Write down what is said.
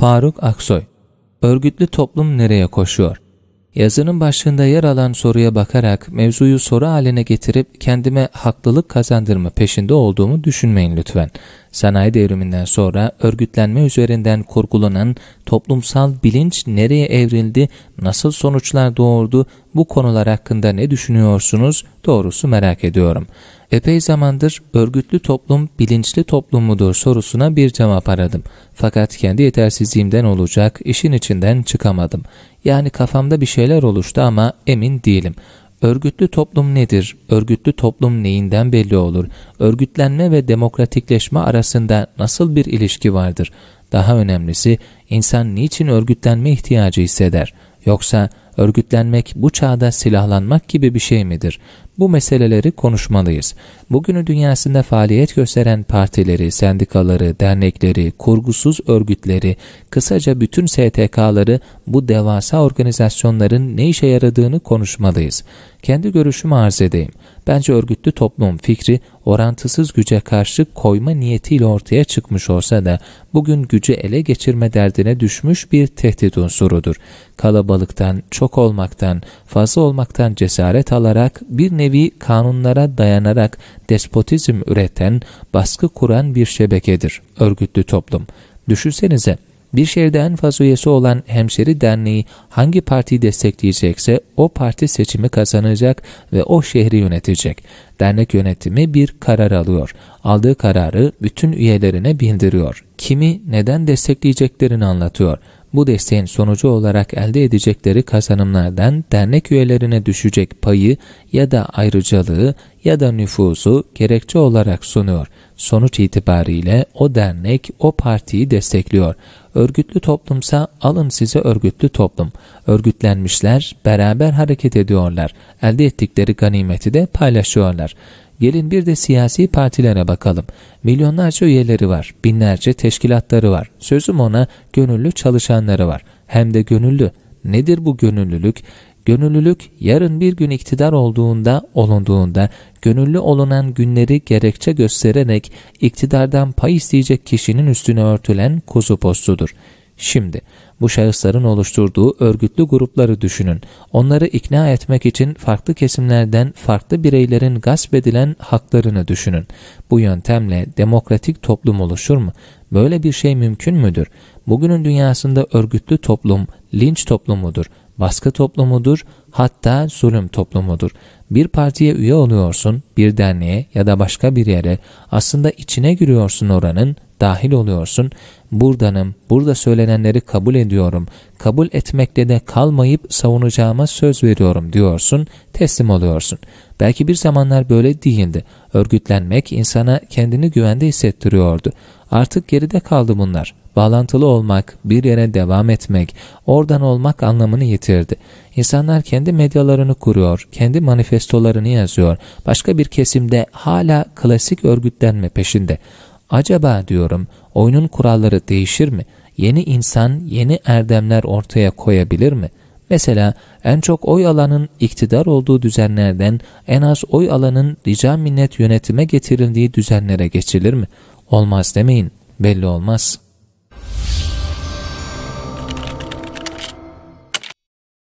Faruk Aksoy Örgütlü toplum nereye koşuyor? Yazının başında yer alan soruya bakarak mevzuyu soru haline getirip kendime haklılık kazandırma peşinde olduğumu düşünmeyin lütfen. Sanayi devriminden sonra örgütlenme üzerinden kurgulanan toplumsal bilinç nereye evrildi, nasıl sonuçlar doğurdu, bu konular hakkında ne düşünüyorsunuz doğrusu merak ediyorum. Epey zamandır örgütlü toplum bilinçli toplum mudur sorusuna bir cevap aradım. Fakat kendi yetersizliğimden olacak işin içinden çıkamadım. Yani kafamda bir şeyler oluştu ama emin değilim. Örgütlü toplum nedir? Örgütlü toplum neyinden belli olur? Örgütlenme ve demokratikleşme arasında nasıl bir ilişki vardır? Daha önemlisi insan niçin örgütlenme ihtiyacı hisseder? Yoksa Örgütlenmek bu çağda silahlanmak gibi bir şey midir? Bu meseleleri konuşmalıyız. Bugünü dünyasında faaliyet gösteren partileri, sendikaları, dernekleri, kurgusuz örgütleri, kısaca bütün STK'ları bu devasa organizasyonların ne işe yaradığını konuşmalıyız. Kendi görüşümü arz edeyim. Bence örgütlü toplum fikri orantısız güce karşı koyma niyetiyle ortaya çıkmış olsa da bugün gücü ele geçirme derdine düşmüş bir tehdit unsurudur. Kalabalıktan, çok olmaktan, fazla olmaktan cesaret alarak bir nevi kanunlara dayanarak despotizm üreten, baskı kuran bir şebekedir örgütlü toplum. Düşünsenize bir şehirde en fazla üyesi olan hemşeri derneği hangi partiyi destekleyecekse o parti seçimi kazanacak ve o şehri yönetecek. Dernek yönetimi bir karar alıyor. Aldığı kararı bütün üyelerine bildiriyor. Kimi neden destekleyeceklerini anlatıyor. Bu desteğin sonucu olarak elde edecekleri kazanımlardan dernek üyelerine düşecek payı ya da ayrıcalığı ya da nüfusu gerekçe olarak sunuyor. Sonuç itibariyle o dernek o partiyi destekliyor. Örgütlü toplumsa alın size örgütlü toplum. Örgütlenmişler, beraber hareket ediyorlar. Elde ettikleri ganimeti de paylaşıyorlar. Gelin bir de siyasi partilere bakalım. Milyonlarca üyeleri var, binlerce teşkilatları var. Sözüm ona gönüllü çalışanları var. Hem de gönüllü. Nedir bu gönüllülük? Gönüllülük yarın bir gün iktidar olduğunda olunduğunda gönüllü olunan günleri gerekçe göstererek iktidardan pay isteyecek kişinin üstüne örtülen kuzu postudur. Şimdi bu şahısların oluşturduğu örgütlü grupları düşünün. Onları ikna etmek için farklı kesimlerden farklı bireylerin gasp edilen haklarını düşünün. Bu yöntemle demokratik toplum oluşur mu? Böyle bir şey mümkün müdür? Bugünün dünyasında örgütlü toplum linç toplumudur baskı toplumudur, hatta zulüm toplumudur. Bir partiye üye oluyorsun, bir derneğe ya da başka bir yere, aslında içine giriyorsun oranın dahil oluyorsun. Buradanım, burada söylenenleri kabul ediyorum. Kabul etmekle de kalmayıp savunacağıma söz veriyorum diyorsun, teslim oluyorsun. Belki bir zamanlar böyle değildi. Örgütlenmek insana kendini güvende hissettiriyordu. Artık geride kaldı bunlar. Bağlantılı olmak, bir yere devam etmek, oradan olmak anlamını yitirdi. İnsanlar kendi medyalarını kuruyor, kendi manifestolarını yazıyor. Başka bir kesimde hala klasik örgütlenme peşinde. Acaba diyorum oyunun kuralları değişir mi? Yeni insan yeni erdemler ortaya koyabilir mi? Mesela en çok oy alanın iktidar olduğu düzenlerden en az oy alanın rica minnet yönetime getirildiği düzenlere geçilir mi? Olmaz demeyin, belli olmaz.''